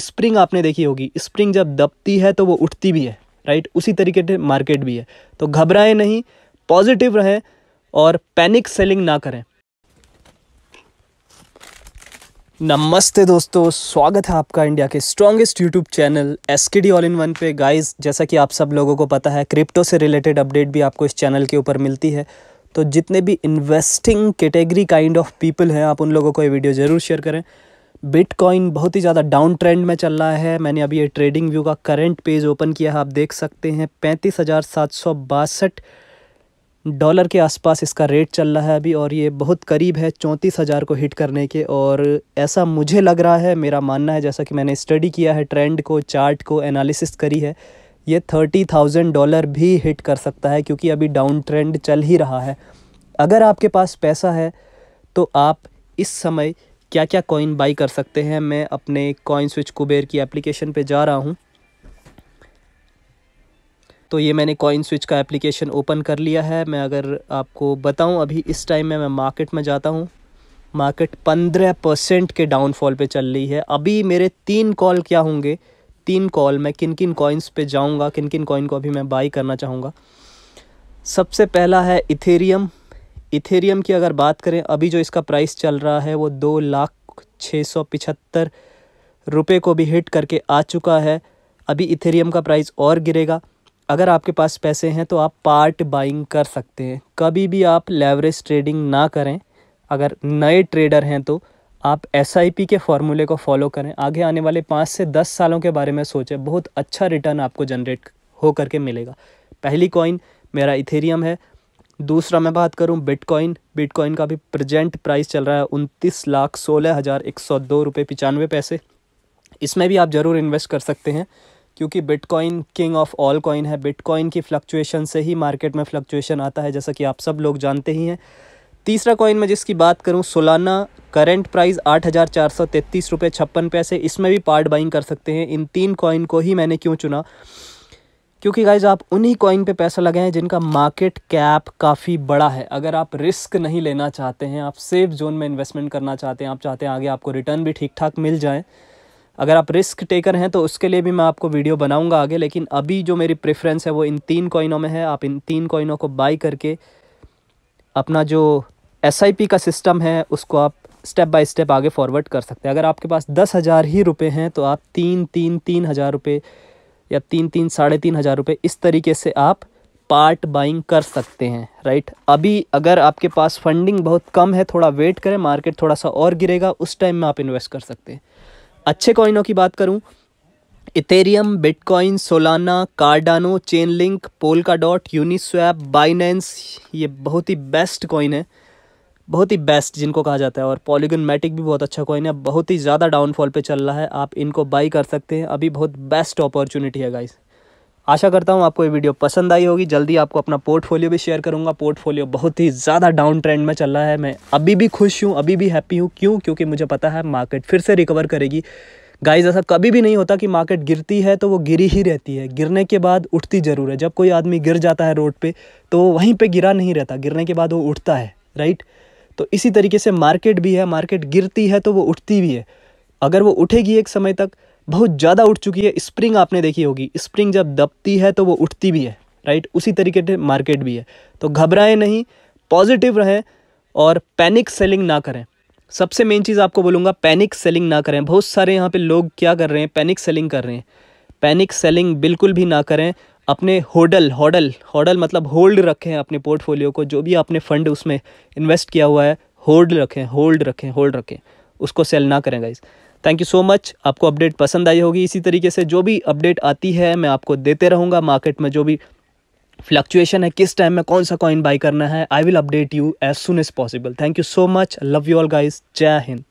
spring आपने देखी होगी स्प्रिंग जब दबती है तो वो उठती भी है राइट उसी तरीके से मार्केट भी है तो घबराएं नहीं पॉजिटिव रहें और पैनिक सेलिंग ना करें नमस्ते दोस्तों स्वागत है आपका इंडिया के strongest YouTube channel S K D all in one पे गाइस जैसा कि आप सब लोगों को पता है क्रिप्टो से रिलेटेड अपडेट भी आपको इस चैनल के ऊपर मिलती है तो जितने भी investing category kind of people हैं आप उन लोगों को ये वीडियो ज़रूर शेयर करें बिटकॉइन बहुत ही ज़्यादा डाउन ट्रेंड में चल रहा है मैंने अभी ये ट्रेडिंग व्यू का करंट पेज ओपन किया है आप देख सकते हैं पैंतीस हज़ार सात सौ बासठ डॉलर के आसपास इसका रेट चल रहा है अभी और ये बहुत करीब है चौंतीस हज़ार को हिट करने के और ऐसा मुझे लग रहा है मेरा मानना है जैसा कि मैंने स्टडी किया है ट्रेंड को चार्ट को एनालिसिस करी है ये थर्टी थाउजेंड डॉलर भी हिट कर सकता है क्योंकि अभी डाउन ट्रेंड चल ही रहा है अगर आपके पास पैसा है तो आप इस समय क्या क्या कॉइन बाई कर सकते हैं मैं अपने कॉइन स्विच कुबेर की एप्लीकेशन पे जा रहा हूँ तो ये मैंने कॉइन स्विच का एप्लीकेशन ओपन कर लिया है मैं अगर आपको बताऊँ अभी इस टाइम में मैं मार्केट में जाता हूँ मार्केट पंद्रह परसेंट के डाउनफॉल पे चल रही है अभी मेरे तीन कॉल क्या होंगे तीन कॉल मैं किन किन कॉइन्स पे जाऊँगा किन किन कॉइन को अभी मैं बाई करना चाहूँगा सबसे पहला है इथेरियम इथेरियम की अगर बात करें अभी जो इसका प्राइस चल रहा है वो दो लाख छः सौ पिछहत्तर रुपये को भी हिट करके आ चुका है अभी इथेरियम का प्राइस और गिरेगा अगर आपके पास पैसे हैं तो आप पार्ट बाइंग कर सकते हैं कभी भी आप लेवरेज ट्रेडिंग ना करें अगर नए ट्रेडर हैं तो आप एस के फॉर्मूले को फॉलो करें आगे आने वाले पाँच से दस सालों के बारे में सोचें बहुत अच्छा रिटर्न आपको जनरेट हो करके मिलेगा पहली कॉइन मेरा इथेरियम है दूसरा मैं बात करूं बिटकॉइन बिटकॉइन का भी प्रजेंट प्राइस चल रहा है उनतीस लाख सोलह हज़ार एक सौ दो रुपये पचानवे पैसे इसमें भी आप ज़रूर इन्वेस्ट कर सकते हैं क्योंकि bitcoin king of all coin है बिटकॉइन की फ्लक्चुएशन से ही मार्केट में फ्लक्चुएशन आता है जैसा कि आप सब लोग जानते ही हैं तीसरा कॉइन में जिसकी बात करूं सोलाना करंट प्राइस आठ हज़ार चार सौ तैंतीस रुपये छप्पन पैसे इसमें भी पार्ट बाइंग कर सकते हैं इन तीन कॉइन को ही मैंने क्यों चुना क्योंकि गाइज आप उन्हीं कॉइन पे पैसा लगाएं जिनका मार्केट कैप काफ़ी बड़ा है अगर आप रिस्क नहीं लेना चाहते हैं आप सेफ जोन में इन्वेस्टमेंट करना चाहते हैं आप चाहते हैं आगे आपको रिटर्न भी ठीक ठाक मिल जाए अगर आप रिस्क टेकर हैं तो उसके लिए भी मैं आपको वीडियो बनाऊंगा आगे लेकिन अभी जो मेरी प्रेफरेंस है वो इन तीन कॉइनों में है आप इन तीन कॉइनों को बाई करके अपना जो एस का सिस्टम है उसको आप स्टेप बाय स्टेप आगे फॉरवर्ड कर सकते हैं अगर आपके पास दस हज़ार ही रुपये हैं तो आप तीन तीन तीन हज़ार रुपये या तीन तीन साढ़े तीन हज़ार रुपये इस तरीके से आप पार्ट बाइंग कर सकते हैं राइट अभी अगर आपके पास फंडिंग बहुत कम है थोड़ा वेट करें मार्केट थोड़ा सा और गिरेगा उस टाइम में आप इन्वेस्ट कर सकते हैं अच्छे कॉइनों की बात करूँ Ethereum bitcoin Solana Cardano Chainlink Polkadot Uniswap Binance ये बहुत ही बेस्ट कॉइन है बहुत ही बेस्ट जिनको कहा जाता है और पॉलीगन मैटिक भी बहुत अच्छा कॉइन है बहुत ही ज़्यादा डाउनफॉल पे चल रहा है आप इनको बाई कर सकते हैं अभी बहुत बेस्ट अपॉर्चुनिटी है गाइस आशा करता हूँ आपको ये वीडियो पसंद आई होगी जल्दी आपको अपना पोर्टफोलियो भी शेयर करूँगा पोर्टफोलियो बहुत ही ज़्यादा डाउन ट्रेंड में चल रहा है मैं अभी भी खुश हूँ अभी भी हैप्पी हूँ क्यों क्योंकि मुझे पता है मार्केट फिर से रिकवर करेगी गाइज़ ऐसा कभी भी नहीं होता कि मार्केट गिरती है तो वो गिरी ही रहती है गिरने के बाद उठती ज़रूर है जब कोई आदमी गिर जाता है रोड पे तो वहीं पे गिरा नहीं रहता गिरने के बाद वो उठता है राइट तो इसी तरीके से मार्केट भी है मार्केट गिरती है तो वो उठती भी है अगर वो उठेगी एक समय तक बहुत ज़्यादा उठ चुकी है स्प्रिंग आपने देखी होगी स्प्रिंग जब दबती है तो वो उठती भी है राइट उसी तरीके से मार्केट भी है तो घबराएं नहीं पॉजिटिव रहें और पैनिक सेलिंग ना करें सबसे मेन चीज़ आपको बोलूँगा पैनिक सेलिंग ना करें बहुत सारे यहाँ पे लोग क्या कर रहे हैं पैनिक सेलिंग कर रहे हैं पैनिक सेलिंग बिल्कुल भी ना करें अपने होडल होडल होडल मतलब होल्ड रखें अपने पोर्टफोलियो को जो भी आपने फंड उसमें इन्वेस्ट किया हुआ है होल्ड रखें होल्ड रखें होल्ड रखें उसको सेल ना करें guys thank you so much आपको अपडेट पसंद आई होगी इसी तरीके से जो भी अपडेट आती है मैं आपको देते रहूँगा मार्केट में जो भी फ्लक्चुएशन है किस टाइम में कौन सा कॉइन बाई करना है I will update you as soon as possible thank you so much love you all guys जय हिंद